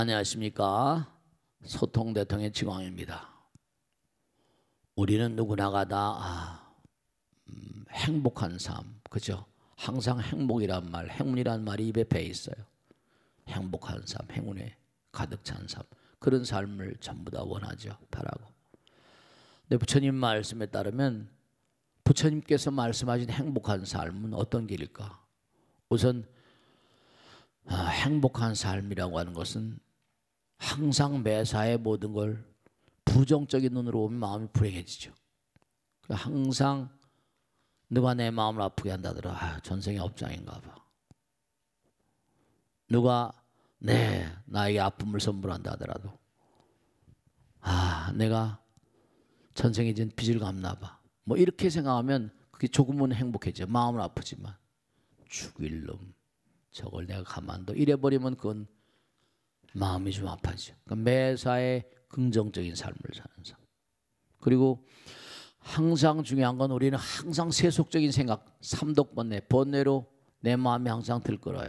안녕하십니까 소통 대통령 지광입니다 우리는 누구나가 다 아, 음, 행복한 삶 그죠 항상 행복이란 말 행운이란 말이 입에 배 있어요 행복한 삶 행운에 가득 찬삶 그런 삶을 전부 다 원하죠 바라고 근데 부처님 말씀에 따르면 부처님께서 말씀하신 행복한 삶은 어떤 길일까 우선 아, 행복한 삶이라고 하는 것은 항상 매사에 모든 걸 부정적인 눈으로 보면 마음이 불행해지죠. 그러니까 항상 누가 내 마음을 아프게 한다더라. 아, 전생에 업장인가 봐. 누가 네 나에게 아픔을 선물한다 더라도아 내가 전생에 진 빚을 갚나 봐. 뭐 이렇게 생각하면 그게 조금은 행복해져. 마음은 아프지만 죽일 놈 저걸 내가 가만둬 이래버리면 그건 마음이 좀 아파지죠. 그러니까 매사에 긍정적인 삶을 사는 사람. 그리고 항상 중요한 건 우리는 항상 세속적인 생각, 삼독번뇌, 번뇌로 내 마음이 항상 들끓어요.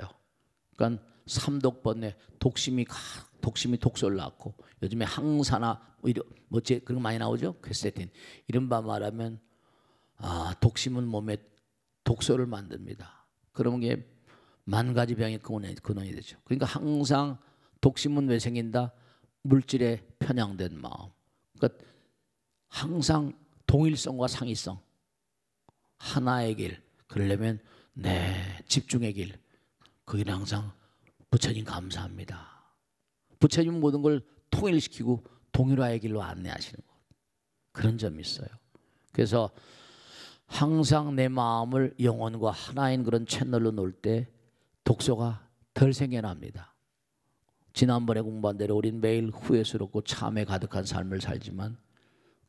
그러니까 삼독번뇌, 독심이 독심이 독설 났고 요즘에 항산화 뭐지 뭐 그런 거 많이 나오죠? 퀘세틴. 이른바 말하면 아, 독심은 몸에 독소를 만듭니다. 그런 게만 가지 병의 근원이, 근원이 되죠. 그러니까 항상 독심은 왜 생긴다? 물질에 편향된 마음. 그러니까 항상 동일성과 상이성. 하나의 길. 그러려면 네, 집중의 길. 그게 항상 부처님 감사합니다. 부처님 모든 걸 통일시키고 동일화의 길로 안내하시는 것. 그런 점이 있어요. 그래서 항상 내 마음을 영혼과 하나인 그런 채널로 놓을 때 독소가 덜 생겨납니다. 지난번에 공부한 대로 우린 매일 후회스럽고 참에 가득한 삶을 살지만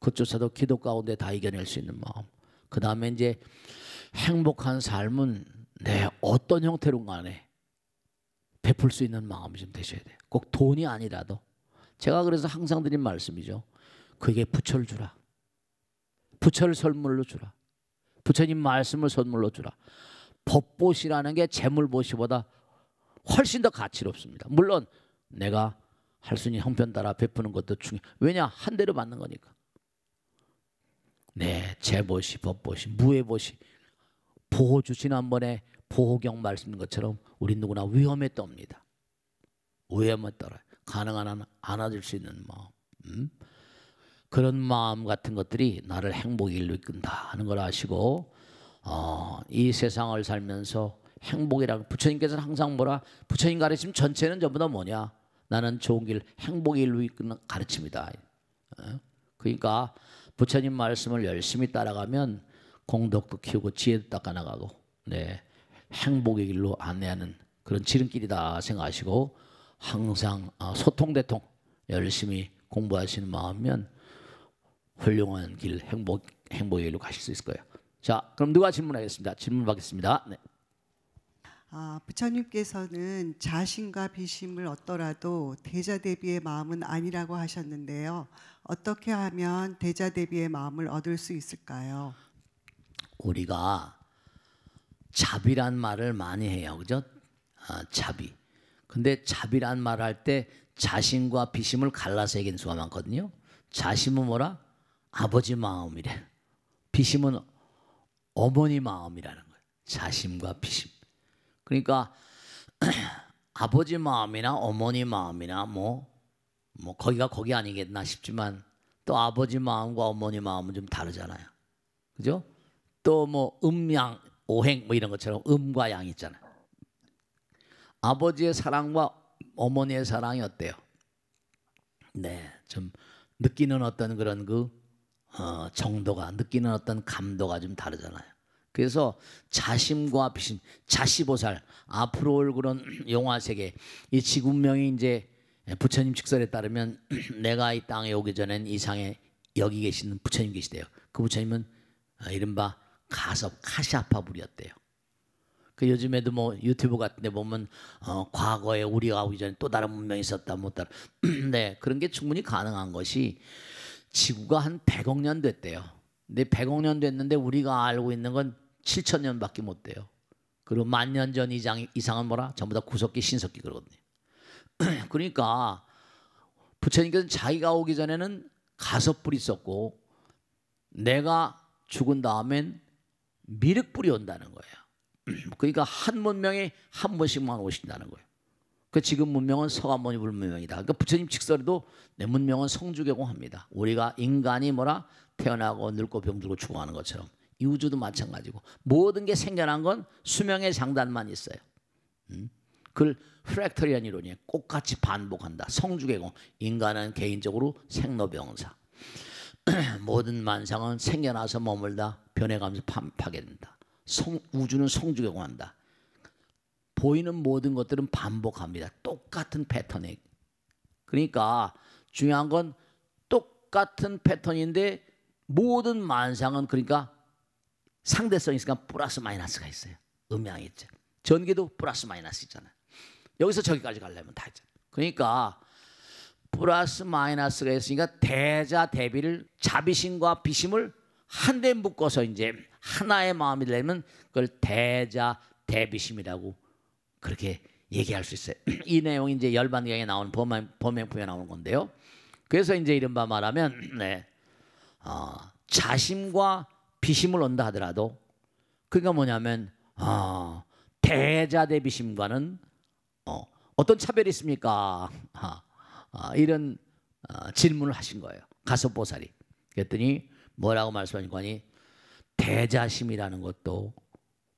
그조차도 기도 가운데 다 이겨낼 수 있는 마음. 그 다음에 이제 행복한 삶은 내 어떤 형태로 간에 베풀 수 있는 마음이 좀 되셔야 돼요. 꼭 돈이 아니라도. 제가 그래서 항상 드린 말씀이죠. 그게 부처를 주라. 부처를 선물로 주라. 부처님 말씀을 선물로 주라. 법보시라는 게 재물보시보다 훨씬 더 가치롭습니다. 물론 내가 할 수 있는 형편 따라 베푸는 것도 중요. 해 왜냐 한 대로 맞는 거니까. 네, 제보시, 법보시, 무해보시, 보호주 지난번에 보호경 말씀인 것처럼 우리 누구나 위험에 떱니다. 위험에 떨어요. 가능한 한 안아줄 수 있는 마음. 음? 그런 마음 같은 것들이 나를 행복의 일로 이끈다 하는 걸 아시고 어, 이 세상을 살면서 행복이라고 부처님께서는 항상 뭐라 부처님 가르침 전체는 전부 다 뭐냐 나는 좋은 길, 행복의 길로 이끄는 가르침이다. 어? 그러니까 부처님 말씀을 열심히 따라가면 공덕도 키우고 지혜도 닦아나가고 네, 행복의 길로 안내하는 그런 지름길이다 생각하시고 항상 어, 소통대통 열심히 공부하시는 마음면 훌륭한 길, 행복, 행복의 길로 가실 수 있을 거예요. 자, 그럼 누가 질문하겠습니다. 질문 받겠습니다. 네. 아, 부처님께서는 자신과 비심을 얻더라도 대자 대비의 마음은 아니라고 하셨는데요. 어떻게 하면 대자 대비의 마음을 얻을 수 있을까요? 우리가 자비란 말을 많이 해요. 그죠? 아, 자비. 근데 자비란 말할때 자신과 비심을 갈라서 얘기하는 수가 많거든요. 자심은 뭐라? 아버지 마음이래. 비심은 어머니 마음이라는 거예요. 자심과 비심. 그러니까 아버지 마음이나 어머니 마음이나 뭐, 뭐 거기가 거기 아니겠나 싶지만 또 아버지 마음과 어머니 마음은 좀 다르잖아요. 그죠? 또 뭐 음양 오행 뭐 이런 것처럼 음과 양 있잖아요. 아버지의 사랑과 어머니의 사랑이 어때요? 네, 좀 느끼는 어떤 그런 그 어, 정도가 느끼는 어떤 감도가 좀 다르잖아요. 그래서 자심과 비심, 자시보살 앞으로 올 그런 영화 세계 이 지구명이 이제 부처님 직설에 따르면 내가 이 땅에 오기 전엔 이상에 여기 계시는 부처님 계시대요. 그 부처님은 어, 이른바 가섭 카시아파 불이었대요. 그 요즘에도 뭐 유튜브 같은데 보면 어, 과거에 우리가 오기 전에 또 다른 문명이 있었다 못 다른 네 그런 게 충분히 가능한 것이 지구가 한 100억 년 됐대요. 근데 100억 년 됐는데 우리가 알고 있는 건 7천 년밖에 못 돼요. 그리고 만 년 전 이상, 이상은 뭐라? 전부 다 구석기, 신석기 그러거든요. 그러니까 부처님께서는 자기가 오기 전에는 가섭불이 있었고 내가 죽은 다음엔 미륵불이 온다는 거예요. 그러니까 한 문명에 한 번씩만 오신다는 거예요. 그 지금 문명은 서가모니 불문명이다. 그러니까 부처님 직설에도 내 문명은 성주개공합니다. 우리가 인간이 뭐라 태어나고 늙고 병들고 죽어가는 것처럼 이 우주도 마찬가지고 모든 게 생겨난 건 수명의 장단만 있어요. 음? 그걸 프랙터리안 이론이 똑같이 반복한다. 성주개공 인간은 개인적으로 생로병사. 모든 만상은 생겨나서 머물다 변해가면서 파괴된다. 성, 우주는 성주개공한다. 보이는 모든 것들은 반복합니다. 똑같은 패턴에. 그러니까 중요한 건 똑같은 패턴인데 모든 만상은 그러니까 상대성이 있으니까 플러스 마이너스가 있어요. 음양이 있죠. 전기도 플러스 마이너스 있잖아요. 여기서 저기까지 가려면 다있잖 그러니까 플러스 마이너스가 있으니까 대자 대비를 자비심과 비심을 한데 묶어서 이제 하나의 마음이 되면 그걸 대자 대비심이라고 그렇게 얘기할 수 있어요. 이 내용이 이제 열반경에 나오 범행, 범행품에 나오는 건데요. 그래서 이제 이른바 말하면 네, 어, 자심과 비심을 온다 하더라도 그러니까 뭐냐면 아, 대자 대 비심과는 어, 어떤 차별이 있습니까? 아, 아, 이런 아, 질문을 하신 거예요. 가섭보살이. 그랬더니 뭐라고 말씀하신 니 대자심이라는 것도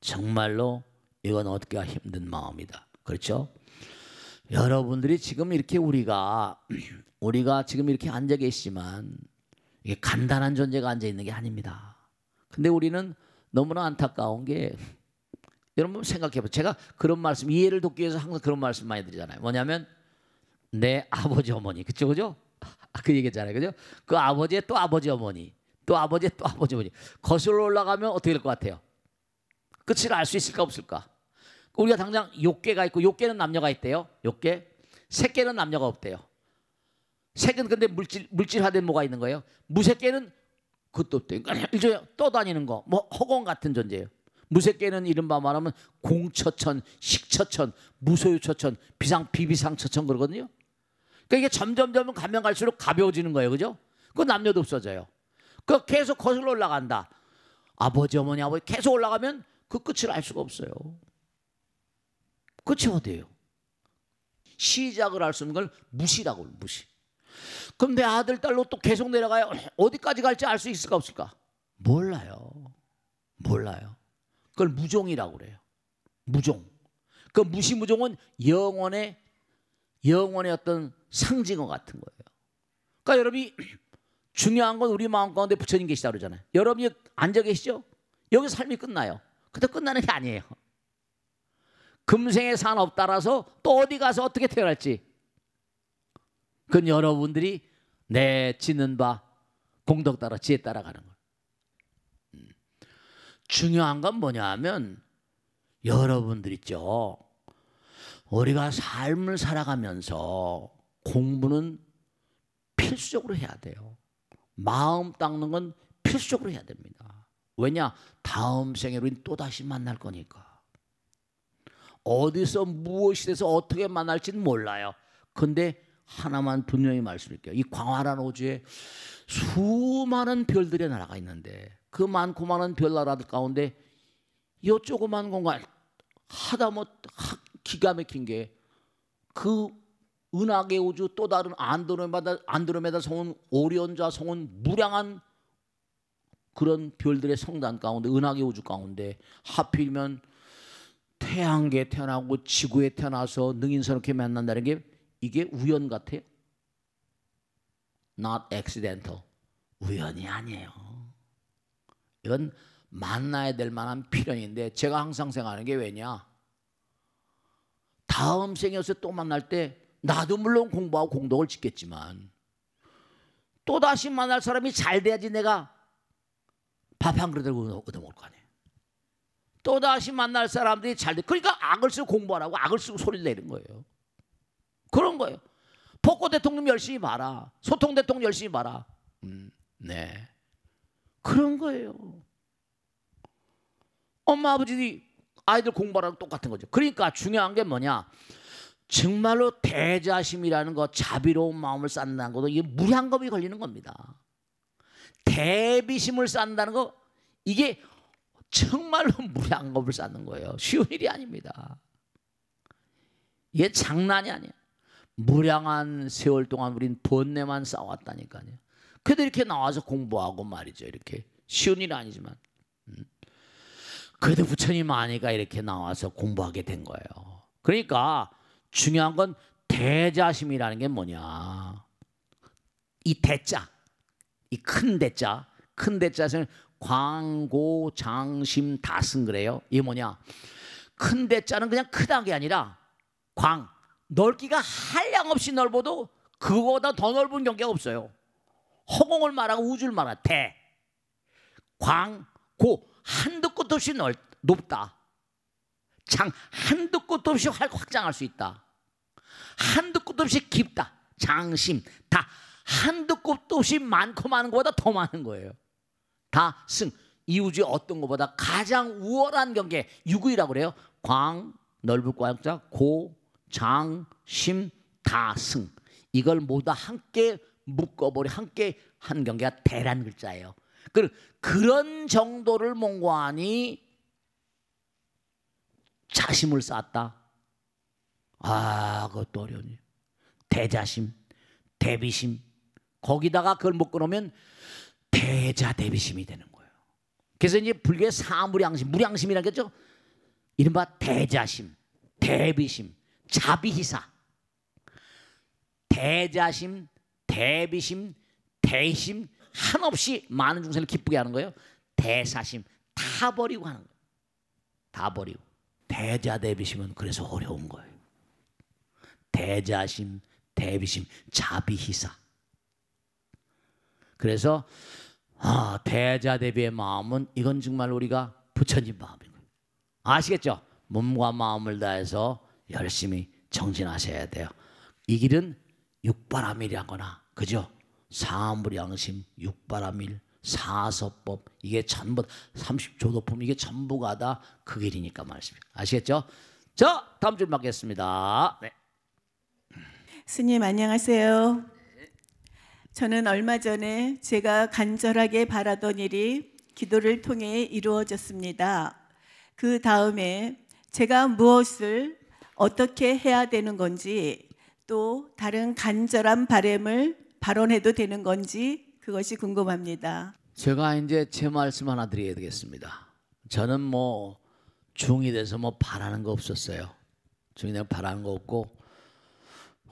정말로 이건 얻기가 힘든 마음이다. 그렇죠? 여러분들이 지금 이렇게 우리가 우리가 지금 이렇게 앉아 계시지만 이게 간단한 존재가 앉아 있는 게 아닙니다. 근데 우리는 너무나 안타까운 게 여러분 생각해 보세요. 제가 그런 말씀 이해를 돕기 위해서 항상 그런 말씀 많이 드리잖아요. 뭐냐면 내 아버지 어머니 그죠 그죠? 아, 그 얘기잖아요. 그죠? 그 아버지의 또 아버지 어머니 또 아버지의 또 아버지 어머니 거슬러 올라가면 어떻게 될 것 같아요? 끝을 알 수 있을까 없을까? 우리가 당장 욕개가 있고 욕개는 남녀가 있대요. 욕개 새끼는 남녀가 없대요. 색은 근데 물질 물질화된 뭐가 있는 거예요? 무색개는 그것도 없대. 그러니까 일종의 떠다니는 거, 뭐 허공 같은 존재예요. 무색계는 이른바 말하면 공처천, 식처천, 무소유처천, 비상 비비상처천 그러거든요. 그러니까 이게 점점점 가면 갈수록 가벼워지는 거예요, 그죠? 그 남녀도 없어져요. 그 계속 거슬러 올라간다. 아버지, 어머니, 아버지 계속 올라가면 그 끝을 알 수가 없어요. 끝이 어디예요? 시작을 알수 있는 걸 무시라고 무시. 그럼 내 아들, 딸로 또 계속 내려가요. 어디까지 갈지 알 수 있을까 없을까? 몰라요. 몰라요. 그걸 무종이라고 그래요. 무종. 그 무시무종은 영원의 영원의 어떤 상징어 같은 거예요. 그러니까 여러분이 중요한 건 우리 마음 가운데 부처님 계시다 그러잖아요. 여러분이 앉아 계시죠? 여기 삶이 끝나요. 그때 끝나는 게 아니에요. 금생의 산업 따라서 또 어디 가서 어떻게 태어날지 그건 여러분들이 내 짓는 바 공덕 따라 지에 따라가는 거예요. 음. 중요한 건 뭐냐 하면 여러분들 있죠. 우리가 삶을 살아가면서 공부는 필수적으로 해야 돼요. 마음 닦는 건 필수적으로 해야 됩니다. 왜냐? 다음 생에 우린 또다시 만날 거니까. 어디서 무엇이 돼서 어떻게 만날지는 몰라요. 근데 하나만 분명히 말씀드릴게요. 이 광활한 오지에 수많은 별들의 나라가 있는데 그 많고 많은 별 나라들 가운데 이 조그만 공간 하다못 기가 막힌 게 그 은하계 우주 또 다른 안드로메다 안드로메다 성은 오리온자 성은 무량한 그런 별들의 성단 가운데 은하계 우주 가운데 하필이면 태양계 태어나고 지구에 태어나서 능인스럽게 만난다는 게 이게 우연 같아요? Not accidental. 우연이 아니에요. 이건 만나야 될 만한 필연인데 제가 항상 생각하는 게 왜냐? 다음 생에서 또 만날 때 나도 물론 공부하고 공덕을 짓겠지만 또 다시 만날 사람이 잘 돼야지 내가 밥 한 그릇을 얻어먹을 거 아니에요. 또 다시 만날 사람들이 잘 돼. 그러니까 악을 쓰고 공부하라고 악을 쓰고 소리를 내는 거예요. 그런 거예요. 복고 대통령 열심히 봐라. 소통 대통령 열심히 봐라. 음, 네. 그런 거예요. 엄마 아버지들이 아이들 공부하랑 똑같은 거죠. 그러니까 중요한 게 뭐냐? 정말로 대자심이라는 거 자비로운 마음을 쌓는다는 것도 이게 무량겁이 걸리는 겁니다. 대비심을 쌓는다는 거 이게 정말로 무량겁을 쌓는 거예요. 쉬운 일이 아닙니다. 이게 장난이 아니에요. 무량한 세월 동안 우린 번뇌만 쌓아다니까요 그래도 이렇게 나와서 공부하고 말이죠. 이렇게 쉬운 일 아니지만. 음. 그래도 부처님 아니가 이렇게 나와서 공부하게 된 거예요. 그러니까 중요한 건 대자심이라는 게 뭐냐. 이 대자, 이 큰 대자, 큰대자는 광고, 장심, 다승 그래요. 이게 뭐냐. 큰 대자는 그냥 크다게 아니라 광, 넓기가 한량없이 넓어도 그거보다 더 넓은 경계가 없어요. 허공을 말하고 우주를 말하 대, 광, 고한두 끝도 없이 넓, 높다. 장한두 끝도 없이 확장할 수 있다. 한두 끝도 없이 깊다. 장심 다한두 끝도 없이 많고 많은 것보다 더 많은 거예요. 다 승. 이 우주 어떤 것보다 가장 우월한 경계 유구이라고 그래요. 광 넓을 광자 고 장, 심, 다, 승 이걸 모두 함께 묶어버려 함께 한 경계가 대란 글자예요. 그 그런 정도를 몽고하니 자심을 쌓았다. 아, 그것도 어려우니. 대자심, 대비심. 거기다가 그걸 묶어놓으면 대자 대비심이 되는 거예요. 그래서 이제 불교의 사무량심, 무량심이라는 게죠. 이른바 대자심, 대비심. 자비희사 대자심, 대비심, 대심 한없이 많은 중생을 기쁘게 하는 거예요. 대사심 다 버리고 하는 거예요. 다 버리고 대자 대비심은 그래서 어려운 거예요. 대자심, 대비심, 자비희사. 그래서 아, 대자 대비의 마음은 이건 정말 우리가 부처님 마음인 거예요. 아시겠죠? 몸과 마음을 다해서 열심히 정진하셔야 돼요. 이 길은 육바라밀이라거나 그죠? 사물양심, 육바라밀, 사서법 이게 전부 30조도품 이게 전부가 다 그 길이니까 말씀이 아시겠죠? 자 다음 줄 맞겠습니다. 네. 스님 안녕하세요. 저는 얼마 전에 제가 간절하게 바라던 일이 기도를 통해 이루어졌습니다. 그 다음에 제가 무엇을 어떻게 해야 되는 건지 또 다른 간절한 바램을 발언해도 되는 건지 그것이 궁금합니다. 제가 이제 제 말씀 하나 드려야 되겠습니다. 저는 뭐 중이 돼서 뭐 바라는 거 없었어요. 중이 돼서 바라는 거 없고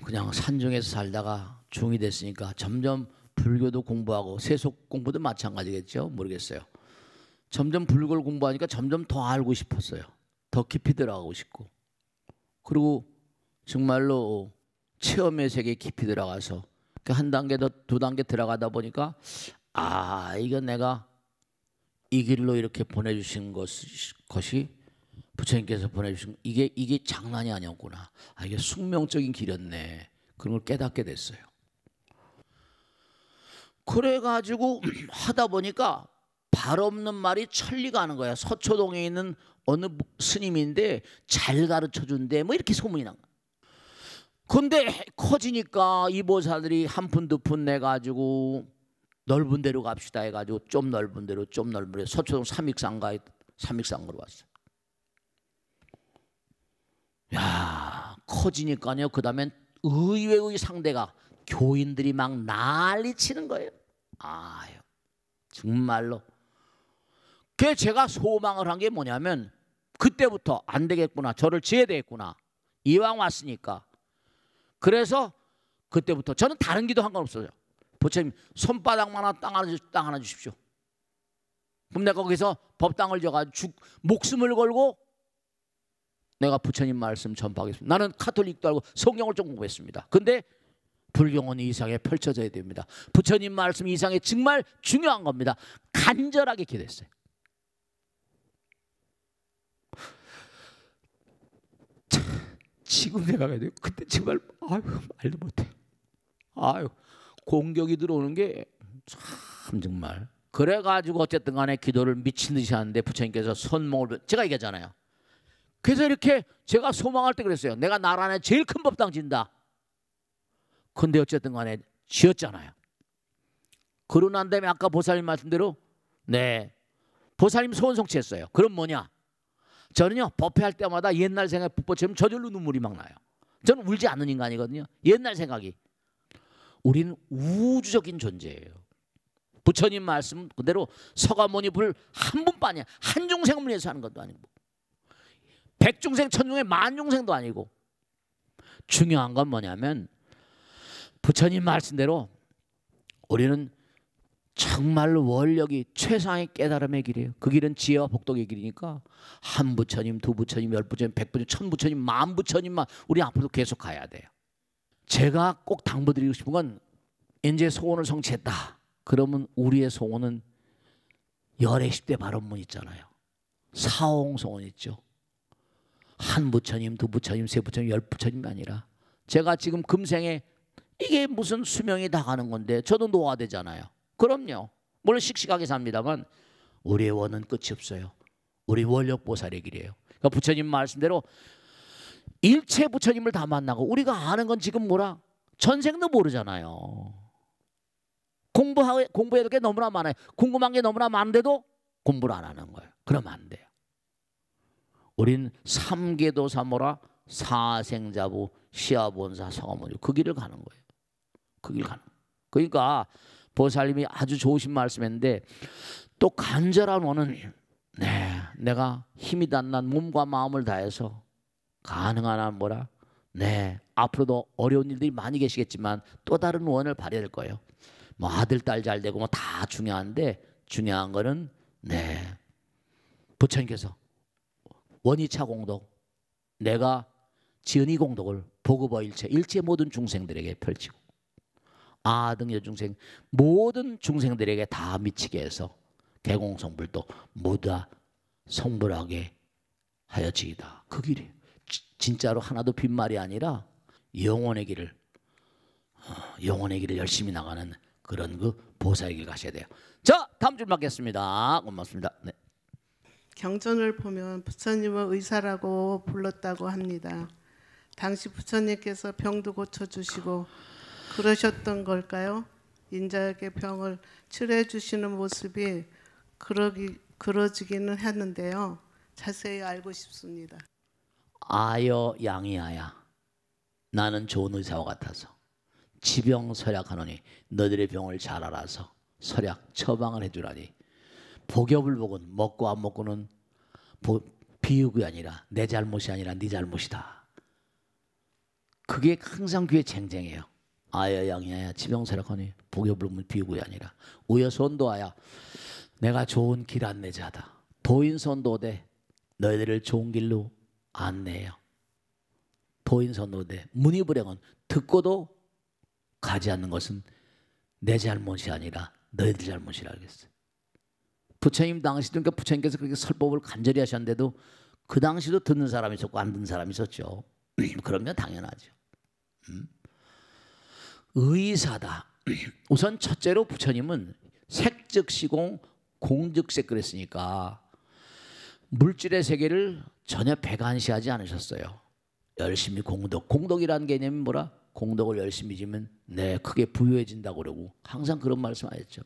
그냥 산중에서 살다가 중이 됐으니까 점점 불교도 공부하고 세속 공부도 마찬가지겠죠. 모르겠어요. 점점 불교를 공부하니까 점점 더 알고 싶었어요. 더 깊이 들어가고 싶고 그리고 정말로 체험의 세계 깊이 들어가서 그 한 단계 더 두 단계 들어가다 보니까 아 이거 내가 이 길로 이렇게 보내주신 것, 것이 부처님께서 보내주신 이게 이게 장난이 아니었구나 아 이게 숙명적인 길이었네 그런 걸 깨닫게 됐어요. 그래가지고 하다 보니까 발 없는 말이 천리가 하는 거야. 서초동에 있는 어느 스님인데 잘 가르쳐 준대 뭐 이렇게 소문이 난 거야. 근데 커지니까 이 보사들이 한 푼 두 푼 내 가지고 넓은 데로 갑시다 해 가지고 좀 넓은 데로 좀 넓은 데로 서초동 삼익상가에 삼익상으로 왔어. 야, 커지니까요. 그다음엔 의외의 상대가 교인들이 막 난리 치는 거예요. 아유. 정말로 그래서 제가 소망을 한 게 뭐냐면 그때부터 안 되겠구나. 저를 지어야 되겠구나. 이왕 왔으니까. 그래서 그때부터 저는 다른 기도 한 건 없어요. 부처님 손바닥만 하나 땅 하나, 주십시오, 땅 하나 주십시오. 그럼 내가 거기서 법당을 져가 죽 목숨을 걸고 내가 부처님 말씀 전파하겠습니다. 나는 카톨릭도 알고 성경을 좀 공부했습니다. 근데 불경은 이상에 펼쳐져야 됩니다. 부처님 말씀 이상에 정말 중요한 겁니다. 간절하게 기도했어요. 지금 생각해도 그때 정말 아유 말도 못해. 아유 공격이 들어오는 게 참 정말 그래가지고 어쨌든 간에 기도를 미친 듯이 하는데 부처님께서 손목을 제가 얘기하잖아요. 그래서 이렇게 제가 소망할 때 그랬어요. 내가 나란에 제일 큰 법당 진다. 근데 어쨌든 간에 지었잖아요. 그러고 난 다음에 아까 보살님 말씀대로 네 보살님 소원 성취했어요. 그럼 뭐냐? 저는요 법회할 때마다 옛날 생각 붙보처럼 저절로 눈물이 막 나요. 저는 울지 않는 인간이거든요. 옛날 생각이. 우리는 우주적인 존재예요. 부처님 말씀 그대로 서가모니 불 한 분뿐이야. 한 중생을 위해서 하는 것도 아니고 백중생 천중생 만중생도 아니고 중요한 건 뭐냐면 부처님 말씀대로 우리는 정말로 원력이 최상의 깨달음의 길이에요. 그 길은 지혜와 복덕의 길이니까 한 부처님, 두 부처님, 열 부처님, 백 부처님, 천 부처님, 만 부처님만 우리 앞으로 계속 가야 돼요. 제가 꼭 당부드리고 싶은 건 이제 소원을 성취했다. 그러면 우리의 소원은 열의 십대 발언문 있잖아요. 사홍 소원 있죠. 한 부처님, 두 부처님, 세 부처님, 열 부처님이 아니라 제가 지금 금생에 이게 무슨 수명이 다 가는 건데 저도 노화되잖아요. 그럼요. 물론 씩씩하게 삽니다만 우리의 원은 끝이 없어요. 우리 원력 보살의 길이에요. 그러니까 부처님 말씀대로 일체 부처님을 다 만나고 우리가 아는 건 지금 뭐라 전생도 모르잖아요. 공부하 공부해도 게 너무나 많아요. 궁금한 게 너무나 많은데도 공부를 안 하는 거예요. 그러면 안 돼요. 우린 삼계도 사모라 사생자부 시아본사 성어모니 그 길을 가는 거예요. 그길 가는. 거예요. 그러니까 보살님이 아주 좋으신 말씀인데또 간절한 원은 네, 내가 힘이 닿난 몸과 마음을 다해서 가능한 한 뭐라 네 앞으로도 어려운 일들이 많이 계시겠지만 또 다른 원을 발휘할 거예요. 뭐 아들 딸 잘 되고 뭐 다 중요한데 중요한 거는 네 부처님께서 원이차 공덕 내가 지은이 공덕을 보급어 일체 일체 모든 중생들에게 펼치고 아등 여중생 모든 중생들에게 다 미치게 해서 대공성불도 모두 다 성불하게 하여지이다. 그 길이 진짜로 하나도 빈말이 아니라 영원의 길을 어, 영원의 길을 열심히 나가는 그런 그 보살의 길 가셔야 돼요. 자 다음 줄 맞겠습니다. 고맙습니다. 네. 경전을 보면 부처님을 의사라고 불렀다고 합니다. 당시 부처님께서 병도 고쳐주시고 그러셨던 걸까요? 인자에게 병을 치료해 주시는 모습이 그러기 그러지기는 했는데요. 자세히 알고 싶습니다. 아여 양이아야 나는 좋은 의사와 같아서 지병 서약하노니 너들의 병을 잘 알아서 서약 처방을 해주라니 복엽을 보건 먹고 안 먹고는 비유이 아니라 내 잘못이 아니라 네 잘못이다. 그게 항상 귀에 쟁쟁해요. 아야양야야 지명사라거니복여불문 비우고이 아니라 우여선도하야 내가 좋은 길 안내자다 도인선도대 너희들을 좋은 길로 안내해요 도인선도대 문의불행은 듣고도 가지 않는 것은 내 잘못이 아니라 너희들 잘못이라 하겠어요 부처님 당시도 그러니까 부처님께서 그렇게 설법을 간절히 하셨는데도 그 당시도 듣는 사람이 있었고 안 듣는 사람이 있었죠 그러면 당연하죠 음? 의사다. 우선 첫째로 부처님은 색즉시공 공즉색 그랬으니까 물질의 세계를 전혀 배관시하지 않으셨어요. 열심히 공덕. 공덕이라는 개념이 뭐라? 공덕을 열심히 지면 네 크게 부유해진다고 그러고 항상 그런 말씀 하셨죠.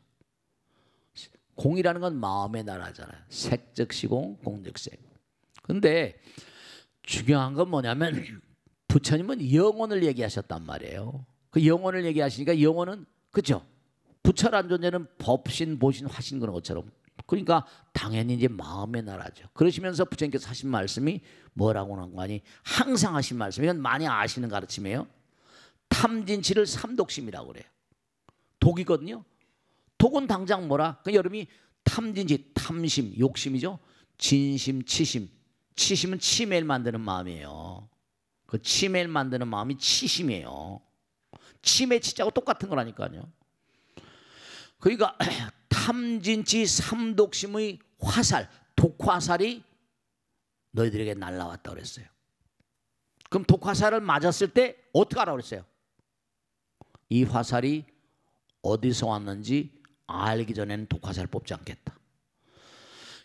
공이라는 건 마음의 나라잖아요. 색즉시공 공즉색. 근데 중요한 건 뭐냐면 부처님은 영혼을 얘기하셨단 말이에요. 그 영혼을 얘기하시니까 영혼은 그죠? 부처란 존재는 법신, 보신, 화신 그런 것처럼 그러니까 당연히 이제 마음의 나라죠. 그러시면서 부처님께서 하신 말씀이 뭐라고 하는 거니? 아 항상 하신 말씀 이건 많이 아시는 가르침이에요. 탐진치를 삼독심이라고 그래요. 독이거든요. 독은 당장 뭐라? 그 여름이 탐진치, 탐심, 욕심이죠. 진심, 치심. 치심은 치매를 만드는 마음이에요. 그 치매를 만드는 마음이 치심이에요. 치매 치자고 똑같은 거라니까요. 그러니까 탐진치 삼독심의 화살, 독화살이 너희들에게 날라왔다 그랬어요. 그럼 독화살을 맞았을 때 어떻게 하라 그랬어요? 이 화살이 어디서 왔는지 알기 전에는 독화살 뽑지 않겠다.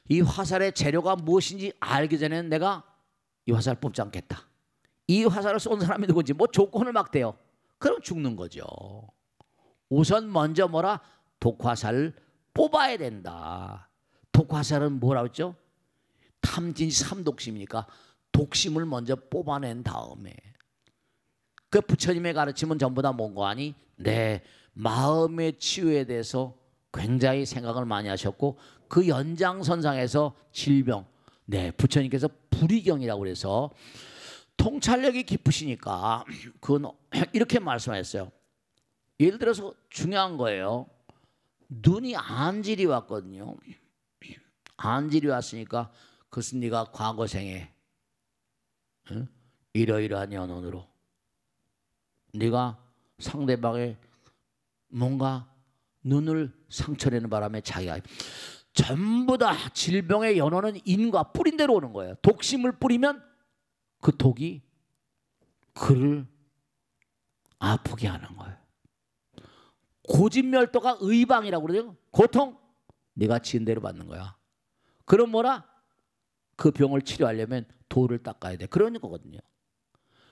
이 화살의 재료가 무엇인지 알기 전에는 내가 이화살 뽑지 않겠다. 이 화살을 쏜 사람이 누군지 뭐 조건을 막 대요. 그럼 죽는 거죠. 우선 먼저 뭐라 독화살 뽑아야 된다. 독화살은 뭐라고 했죠? 탐진이 삼독심이니까 독심을 먼저 뽑아낸 다음에 그 부처님의 가르침은 전부 다 뭔가 아니 네 마음의 치유에 대해서 굉장히 생각을 많이 하셨고 그 연장선상에서 질병 네 부처님께서 불이경이라고 그래서 통찰력이 깊으시니까 그건 이렇게 말씀하셨어요. 예를 들어서 중요한 거예요. 눈이 안질이 왔거든요. 안질이 왔으니까 그것은 네가 과거 생에 응? 이러이러한 연원으로 네가 상대방의 뭔가 눈을 상처내는 바람에 자기가 전부 다 질병의 연원은 인과 뿌린 대로 오는 거예요. 독심을 뿌리면 그 독이 그를 아프게 하는 거예요. 고진멸도가 의방이라고 그러죠. 고통 네가 지은 대로 받는 거야. 그럼 뭐라? 그 병을 치료하려면 돌을 닦아야 돼. 그런 거거든요.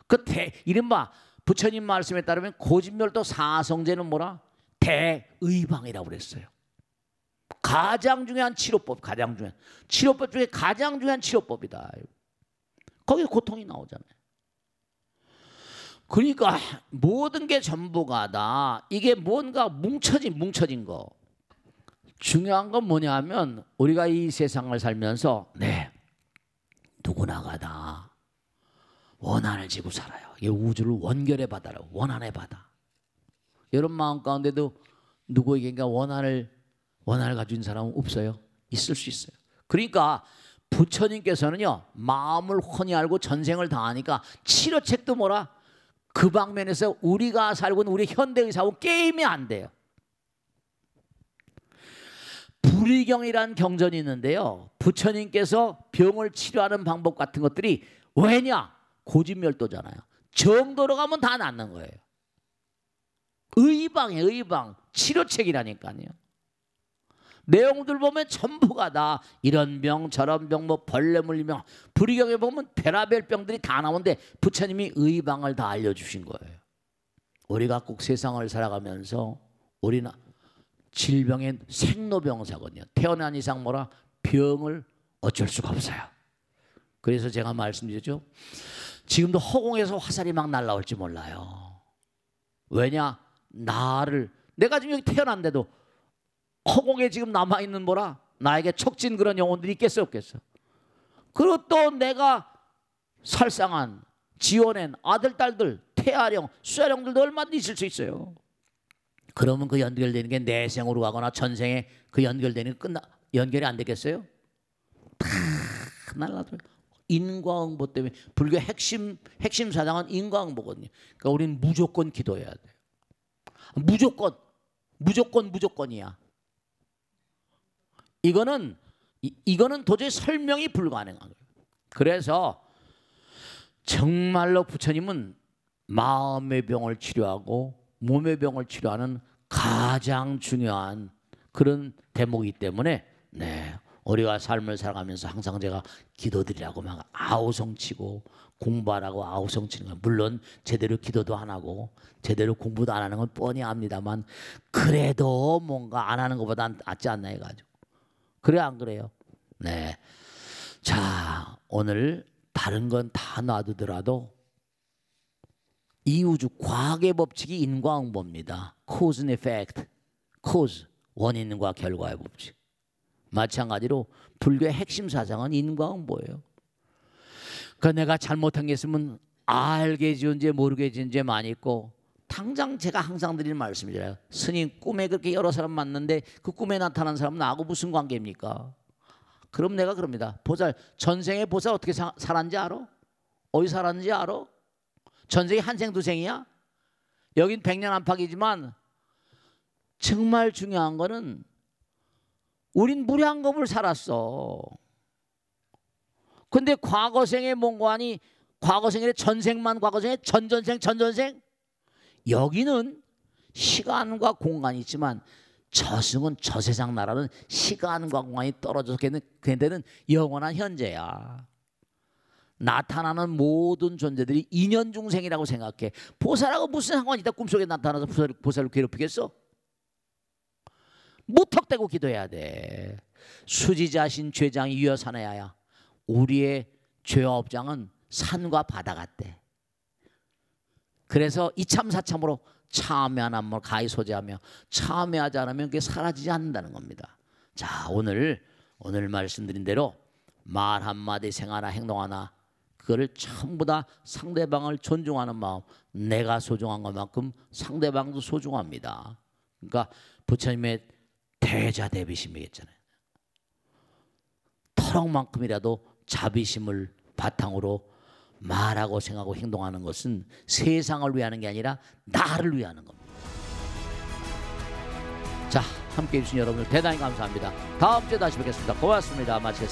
그 대, 이른바 부처님 말씀에 따르면 고진멸도 사성제는 뭐라? 대의방이라고 그랬어요. 가장 중요한 치료법, 가장 중요한 치료법 중에 가장 중요한 치료법이다. 거기서 고통이 나오잖아요. 그러니까 모든 게 전부가 다 이게 뭔가 뭉쳐진 뭉쳐진 거. 중요한 건 뭐냐 면 우리가 이 세상을 살면서 네 누구나가 다 원한을 지고 살아요. 이 우주를 원결의 바다라 원한의 바다. 이런 마음 가운데도 누구에게인가 원한을 원한을 가진 사람은 없어요. 있을 수 있어요. 그러니까 부처님께서는요 마음을 훤히 알고 전생을 다하니까 치료책도 뭐라 그 방면에서 우리가 살고 있는 우리 현대의 사고 게임이 안 돼요. 불의경이란 경전이 있는데요. 부처님께서 병을 치료하는 방법 같은 것들이 왜냐? 고집멸도잖아요. 정도로 가면 다 낫는 거예요. 의방에 의방. 치료책이라니까요. 내용들 보면 전부가 다 이런 병 저런 병 뭐 벌레 물리병 불의경에 보면 베라벨 병들이 다 나오는데 부처님이 의방을 다 알려주신 거예요. 우리가 꼭 세상을 살아가면서 우리는 질병의 생로병사거든요. 태어난 이상 뭐라 병을 어쩔 수가 없어요. 그래서 제가 말씀드렸죠. 지금도 허공에서 화살이 막 날라올지 몰라요. 왜냐? 나를 내가 지금 여기 태어난데도 허공에 지금 남아있는 뭐라 나에게 척진 그런 영혼들이 있겠어 없겠어 그리고 또 내가 살상한 지원한 아들 딸들 태아령 수아령들 얼마든지 있을 수 있어요 그러면 그 연결되는 게 내생으로 가거나 전생에 그 연결되는 게 끝나 연결이 안 되겠어요? 다 날라들 인과응보 때문에 불교 핵심 핵심 사상은 인과응보거든요. 그러니까 우리는 무조건 기도해야 돼. 무조건 무조건 무조건이야. 이거는 이, 거는 도저히 설명이 불가능한 거예요. 그래서 정말로 부처님은 마음의 병을 치료하고 몸의 병을 치료하는 가장 중요한 그런 대목이기 때문에 네 우리가 삶을 살아가면서 항상 제가 기도드리라고 막 아우성치고 공부하라고 아우성치는 거 물론 제대로 기도도 안 하고 제대로 공부도 안 하는 건 뻔히 압니다만 그래도 뭔가 안 하는 것보다 낫지 않나 해가지고 그래 안 그래요? 네. 자, 오늘 다른 건 다 놔두더라도 이 우주 과학의 법칙이 인과응보입니다. cause and effect. cause 원인과 결과의 법칙. 마찬가지로 불교의 핵심 사상은 인과응보예요. 그러니까 내가 잘못한 게 있으면 알게 지은지 모르게 지은지 많이 있고 당장 제가 항상 드리는 말씀이잖아요. 스님 꿈에 그렇게 여러 사람 만났는데 그 꿈에 나타난 사람 은 나하고 무슨 관계입니까? 그럼 내가 그럽니다. 보살 전생에 보살 어떻게 사, 살았는지 알아? 어디 살았는지 알아? 전생이 한생 두생이야? 여긴 백년 안팎이지만 정말 중요한 거는 우린 무량겁을 살았어. 근데 과거생의 몽고하니 과거생의 전생만 과거생에 전전생 전전생 여기는 시간과 공간이 있지만 저승은 저 세상 나라는 시간과 공간이 떨어져서 걔는, 걔네는 영원한 현재야. 나타나는 모든 존재들이 인연중생이라고 생각해. 보살하고 무슨 상관이 있다 꿈속에 나타나서 보살을, 보살을 괴롭히겠어? 무턱대고 기도해야 돼. 수지자신 죄장이 유여산해야야. 우리의 죄와 업장은 산과 바다 같대. 그래서 이참사참으로 참여한 한물 가히 소재하며 참여하지 않으면 그게 사라지지 않는다는 겁니다. 자 오늘 오늘 말씀드린 대로 말 한마디 생하나 행동하나 그거를 전부 다 상대방을 존중하는 마음 내가 소중한 것만큼 상대방도 소중합니다. 그러니까 부처님의 대자 대비심이겠잖아요. 터럭만큼이라도 자비심을 바탕으로 말하고 생각하고 행동하는 것은 세상을 위하는 게 아니라 나를 위하는 겁니다. 자, 함께 해주신 여러분들 대단히 감사합니다. 다음 주에 다시 뵙겠습니다. 고맙습니다. 마치겠습니다.